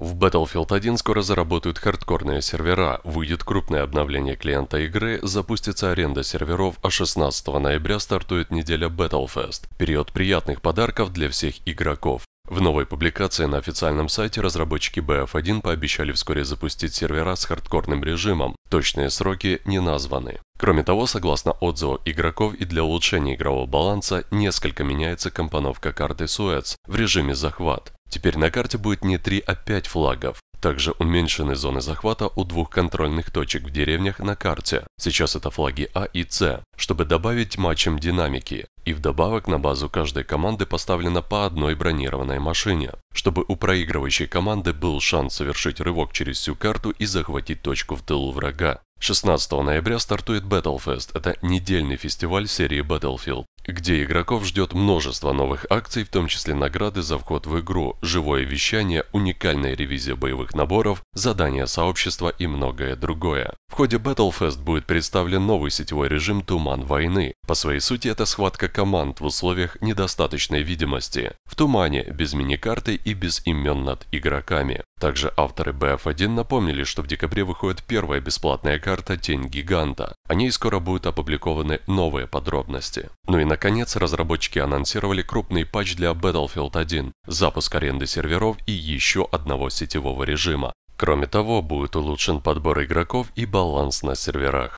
В Battlefield 1 скоро заработают хардкорные сервера, выйдет крупное обновление клиента игры, запустится аренда серверов, а 16 ноября стартует неделя Battlefest. Период приятных подарков для всех игроков. В новой публикации на официальном сайте разработчики BF1 пообещали вскоре запустить сервера с хардкорным режимом. Точные сроки не названы. Кроме того, согласно отзыву игроков и для улучшения игрового баланса несколько меняется компоновка карты Суэц в режиме захват. Теперь на карте будет не 3, а 5 флагов. Также уменьшены зоны захвата у двух контрольных точек в деревнях на карте, сейчас это флаги А и С, чтобы добавить матчам динамики. И вдобавок на базу каждой команды поставлено по одной бронированной машине, чтобы у проигрывающей команды был шанс совершить рывок через всю карту и захватить точку в тылу врага. 16 ноября стартует Battlefest. Это недельный фестиваль серии Battlefield где игроков ждет множество новых акций, в том числе награды за вход в игру, живое вещание, уникальная ревизия боевых наборов, задания сообщества и многое другое. В ходе Battlefest будет представлен новый сетевой режим «Туман войны». По своей сути, это схватка команд в условиях недостаточной видимости. В «Тумане» без миникарты и без имен над игроками. Также авторы BF1 напомнили, что в декабре выходит первая бесплатная карта «Тень гиганта». О ней скоро будут опубликованы новые подробности. Ну и наконец, разработчики анонсировали крупный патч для Battlefield 1, запуск аренды серверов и еще одного сетевого режима. Кроме того, будет улучшен подбор игроков и баланс на серверах.